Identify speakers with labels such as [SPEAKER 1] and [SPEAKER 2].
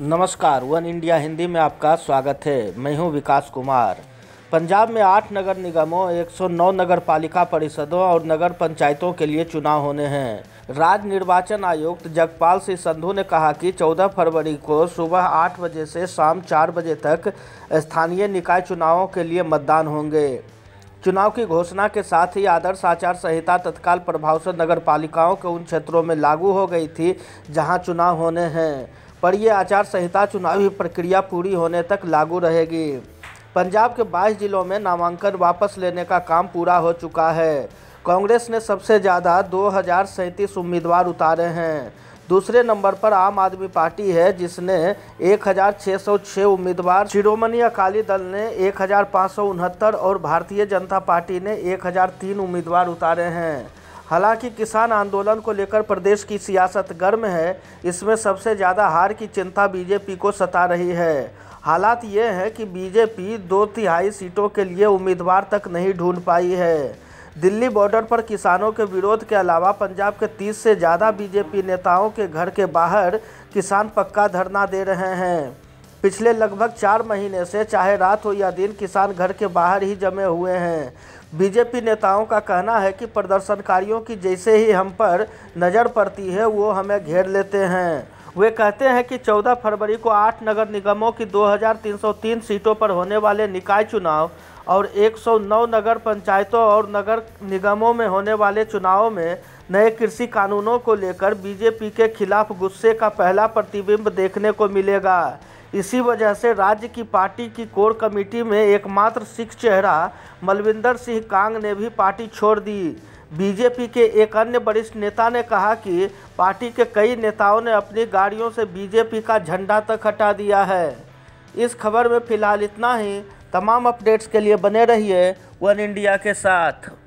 [SPEAKER 1] नमस्कार one India Hindi में आपका स्वागत है मैं हूं विकास कुमार पंजाब में आठ नगर निगमों 109 नगर पालिका परिषदों और नगर पंचायतों के लिए चुनाव होने हैं राज्य निर्वाचन आयुक्त जगपाल सिंह संधू ने कहा कि 14 फरवरी को सुबह आठ बजे से शाम चार बजे तक स्थानीय निकाय चुनावों के लिए मतदान होंगे चुनाव की घोषणा के साथ ही आदर्श आचार संहिता तत्काल प्रभाव से नगर पालिकाओं के उन क्षेत्रों में लागू हो गई थी जहां चुनाव होने हैं पर ये आचार संहिता चुनावी प्रक्रिया पूरी होने तक लागू रहेगी पंजाब के 22 जिलों में नामांकन वापस लेने का काम पूरा हो चुका है कांग्रेस ने सबसे ज़्यादा दो उम्मीदवार उतारे हैं दूसरे नंबर पर आम आदमी पार्टी है जिसने 1606 उम्मीदवार शिरोमणि अकाली दल ने एक और भारतीय जनता पार्टी ने एक उम्मीदवार उतारे हैं हालांकि किसान आंदोलन को लेकर प्रदेश की सियासत गर्म है इसमें सबसे ज़्यादा हार की चिंता बीजेपी को सता रही है हालात ये हैं कि बीजेपी दो तिहाई सीटों के लिए उम्मीदवार तक नहीं ढूंढ पाई है दिल्ली बॉर्डर पर किसानों के विरोध के अलावा पंजाब के 30 से ज़्यादा बीजेपी नेताओं के घर के बाहर किसान पक्का धरना दे रहे हैं पिछले लगभग चार महीने से चाहे रात हो या दिन किसान घर के बाहर ही जमे हुए हैं बीजेपी नेताओं का कहना है कि प्रदर्शनकारियों की जैसे ही हम पर नज़र पड़ती है वो हमें घेर लेते हैं वे कहते हैं कि 14 फरवरी को आठ नगर निगमों की 2,303 सीटों पर होने वाले निकाय चुनाव और 109 नगर पंचायतों और नगर निगमों में होने वाले चुनावों में नए कृषि कानूनों को लेकर बीजेपी के खिलाफ गुस्से का पहला प्रतिबिंब देखने को मिलेगा इसी वजह से राज्य की पार्टी की कोर कमेटी में एकमात्र सिख चेहरा मलविंदर सिंह कांग ने भी पार्टी छोड़ दी बीजेपी के एक अन्य वरिष्ठ नेता ने कहा कि पार्टी के कई नेताओं ने अपनी गाड़ियों से बीजेपी का झंडा तक हटा दिया है इस खबर में फिलहाल इतना ही तमाम अपडेट्स के लिए बने रहिए वन इंडिया के साथ